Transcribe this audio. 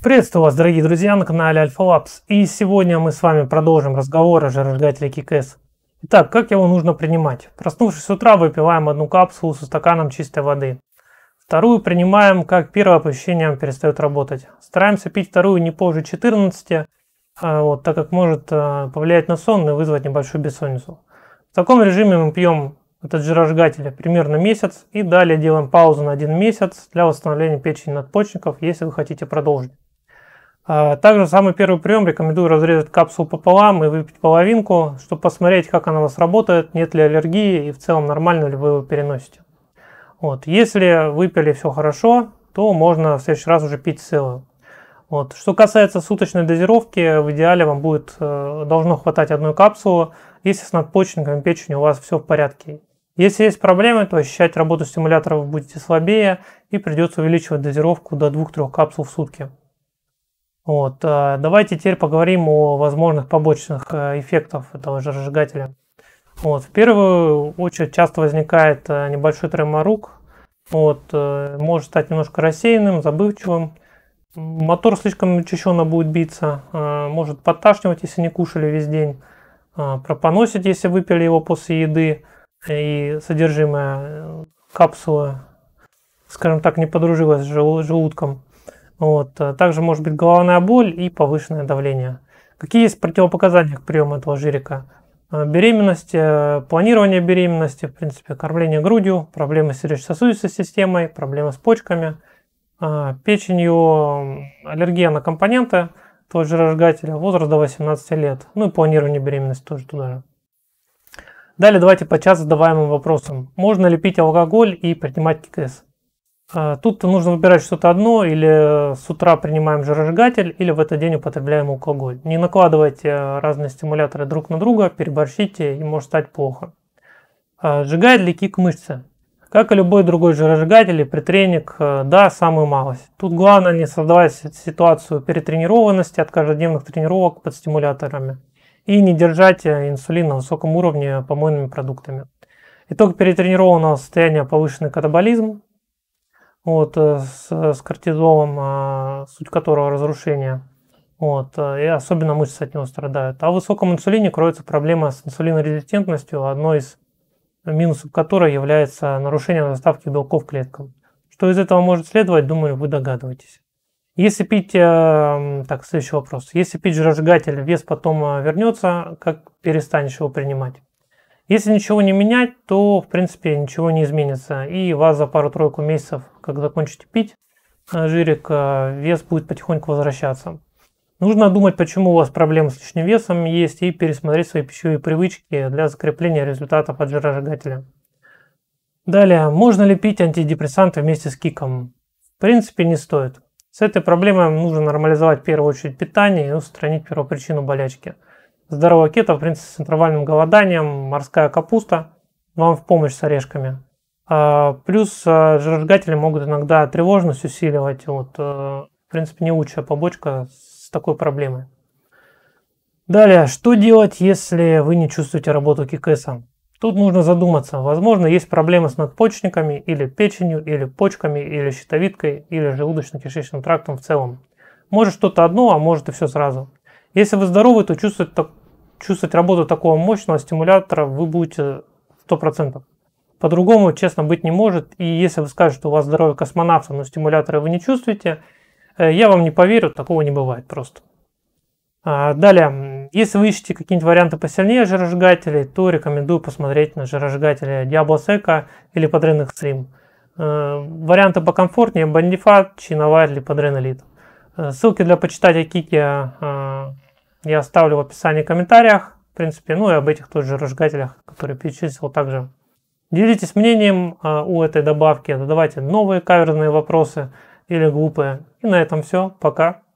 Приветствую вас, дорогие друзья, на канале Alpha Labs. И сегодня мы с вами продолжим разговор о жиросжигателе Кикэс. Итак, как его нужно принимать? Проснувшись с утра, выпиваем одну капсулу со стаканом чистой воды. Вторую принимаем, как первое по ощущениям перестает работать. Стараемся пить вторую не позже 14, а, вот, так как может а, повлиять на сон и вызвать небольшую бессонницу. В таком режиме мы пьем этот жиросжигатель примерно месяц и далее делаем паузу на один месяц для восстановления печени надпочечников, если вы хотите продолжить. А, также самый первый прием рекомендую разрезать капсулу пополам и выпить половинку, чтобы посмотреть, как она у вас работает, нет ли аллергии и в целом нормально ли вы его переносите. Вот. Если выпили все хорошо, то можно в следующий раз уже пить целую. Вот. Что касается суточной дозировки, в идеале вам будет, э, должно хватать одной капсулы, если с надпочечниками печени у вас все в порядке. Если есть проблемы, то ощущать работу стимуляторов будете слабее и придется увеличивать дозировку до 2-3 капсул в сутки. Вот. Э, давайте теперь поговорим о возможных побочных э, эффектах этого же разжигателя. Вот. В первую очередь часто возникает э, небольшой треморук. Вот. Может стать немножко рассеянным, забывчивым. Мотор слишком учащенно будет биться, может подташнивать, если не кушали весь день, пропоносить, если выпили его после еды и содержимое капсулы, скажем так, не подружилось с желудком. Вот. А также может быть головная боль и повышенное давление. Какие есть противопоказания к приему этого жирика? А, беременность, э, планирование беременности, в принципе, кормление грудью, проблемы с сердечно-сосудистой системой, проблемы с почками, а, печенью, аллергия на компоненты того жиросжигателя, возраст до 18 лет, ну и планирование беременности тоже туда же. Далее давайте по час задаваемым вопросам. Можно ли пить алкоголь и принимать ККС? А, Тут нужно выбирать что-то одно, или э, с утра принимаем жиросжигатель, или в этот день употребляем алкоголь. Не накладывайте э, разные стимуляторы друг на друга, переборщите и может стать плохо. А, сжигает ли кик мышцы? Как и любой другой жиросжигатель и притреник, э, да, самую малость. Тут главное не создавать ситуацию перетренированности от каждодневных тренировок под стимуляторами и не держать инсулин на высоком уровне помойными продуктами. Итог перетренированного состояния повышенный катаболизм, вот, э, с, э, с кортизолом, э, суть которого разрушение. Вот, и особенно мышцы от него страдают. А в высоком инсулине кроется проблема с инсулинорезистентностью, одно из минусов которой является нарушение доставки белков клеткам. Что из этого может следовать, думаю, вы догадываетесь. Если пить, так, следующий вопрос. Если пить жиросжигатель, вес потом вернется, как перестанешь его принимать? Если ничего не менять, то в принципе ничего не изменится. И вас за пару-тройку месяцев, как закончите пить э, жирик, э, вес будет потихоньку возвращаться. Нужно думать, почему у вас проблемы с лишним весом есть, и пересмотреть свои пищевые привычки для закрепления результатов от жиросжигателя. Далее, можно ли пить антидепрессанты вместе с киком? В принципе, не стоит. С этой проблемой нужно нормализовать в первую очередь питание и устранить первопричину болячки – Здоровая кето, принцип с интервальным голоданием, морская капуста вам в помощь с орешками. А, плюс а, жиросжигатели могут иногда тревожность усиливать. Вот, э, в принципе, не лучшая побочка с такой проблемой. Далее, что делать, если вы не чувствуете работу кикеса? Тут нужно задуматься. Возможно, есть проблемы с надпочечниками, или печенью, или почками, или щитовидкой, или желудочно-кишечным трактом в целом. Может что-то одно, а может и все сразу. Если вы здоровы, то чувствовать так чувствовать работу такого мощного стимулятора вы будете 100%. По-другому, честно, быть не может. И если вы скажете, что у вас здоровье космонавта, но стимулятора вы не чувствуете, э, я вам не поверю, такого не бывает просто. А, далее, если вы ищете какие-нибудь варианты посильнее жиросжигателей, то рекомендую посмотреть на жиросжигатели Diablo Seca или Padren Extreme. Э, варианты покомфортнее – Bandifat, Чиноват или Padren Elite. Э, ссылки для почитать кики я оставлю в описании в комментариях. В принципе, ну и об этих тоже разжигателях, которые перечислил также. Делитесь мнением а, у этой добавки, задавайте новые каверзные вопросы или глупые. И на этом все. Пока.